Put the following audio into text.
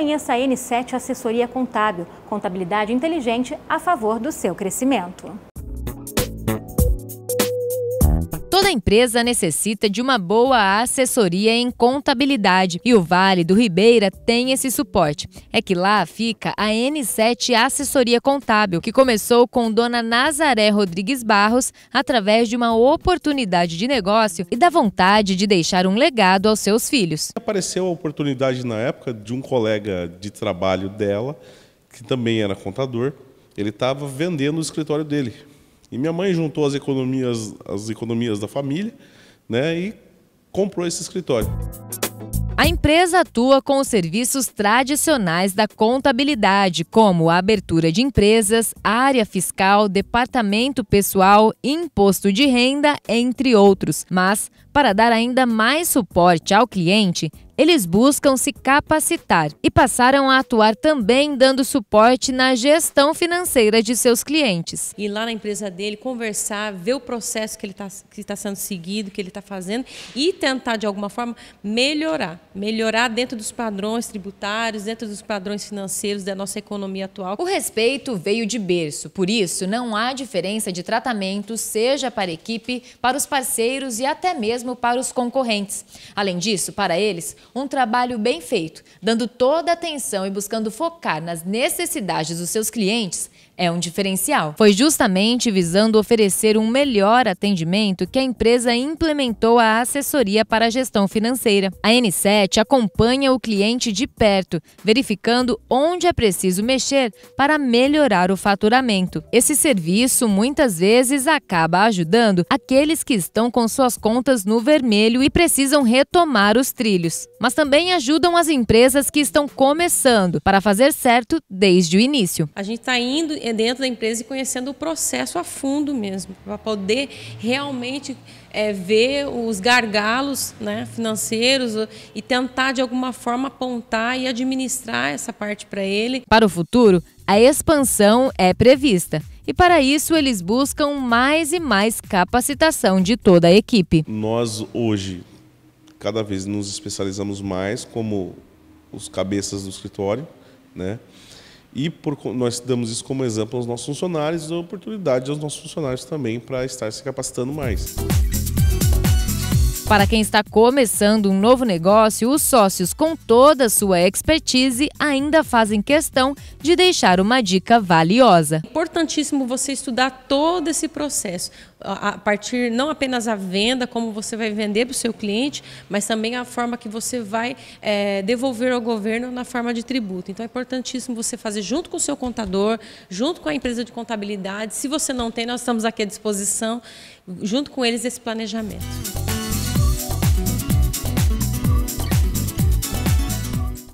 Conheça a N7 Assessoria Contábil, contabilidade inteligente a favor do seu crescimento. Toda empresa necessita de uma boa assessoria em contabilidade e o Vale do Ribeira tem esse suporte. É que lá fica a N7 Assessoria Contábil, que começou com Dona Nazaré Rodrigues Barros através de uma oportunidade de negócio e da vontade de deixar um legado aos seus filhos. Apareceu a oportunidade na época de um colega de trabalho dela, que também era contador, ele estava vendendo o escritório dele e minha mãe juntou as economias, as economias da família, né, e comprou esse escritório. A empresa atua com os serviços tradicionais da contabilidade, como a abertura de empresas, área fiscal, departamento pessoal, imposto de renda, entre outros. Mas para dar ainda mais suporte ao cliente, eles buscam se capacitar e passaram a atuar também dando suporte na gestão financeira de seus clientes. Ir lá na empresa dele, conversar, ver o processo que ele está tá sendo seguido, que ele está fazendo e tentar, de alguma forma, melhorar. Melhorar dentro dos padrões tributários, dentro dos padrões financeiros da nossa economia atual. O respeito veio de berço, por isso não há diferença de tratamento, seja para a equipe, para os parceiros e até mesmo mesmo para os concorrentes. Além disso, para eles, um trabalho bem feito, dando toda a atenção e buscando focar nas necessidades dos seus clientes, é um diferencial. Foi justamente visando oferecer um melhor atendimento que a empresa implementou a assessoria para a gestão financeira. A N7 acompanha o cliente de perto, verificando onde é preciso mexer para melhorar o faturamento. Esse serviço muitas vezes acaba ajudando aqueles que estão com suas contas no vermelho e precisam retomar os trilhos, mas também ajudam as empresas que estão começando para fazer certo desde o início. A gente está indo é, dentro da empresa e conhecendo o processo a fundo mesmo, para poder realmente é, ver os gargalos né, financeiros e tentar de alguma forma apontar e administrar essa parte para ele. Para o futuro, a expansão é prevista e para isso eles buscam mais e mais capacitação de toda a equipe. Nós hoje cada vez nos especializamos mais como os cabeças do escritório, né? E por, nós damos isso como exemplo aos nossos funcionários e oportunidade aos nossos funcionários também para estar se capacitando mais. Para quem está começando um novo negócio, os sócios, com toda a sua expertise, ainda fazem questão de deixar uma dica valiosa. É importantíssimo você estudar todo esse processo, a partir não apenas a venda, como você vai vender para o seu cliente, mas também a forma que você vai é, devolver ao governo na forma de tributo. Então é importantíssimo você fazer junto com o seu contador, junto com a empresa de contabilidade. Se você não tem, nós estamos aqui à disposição, junto com eles, esse planejamento.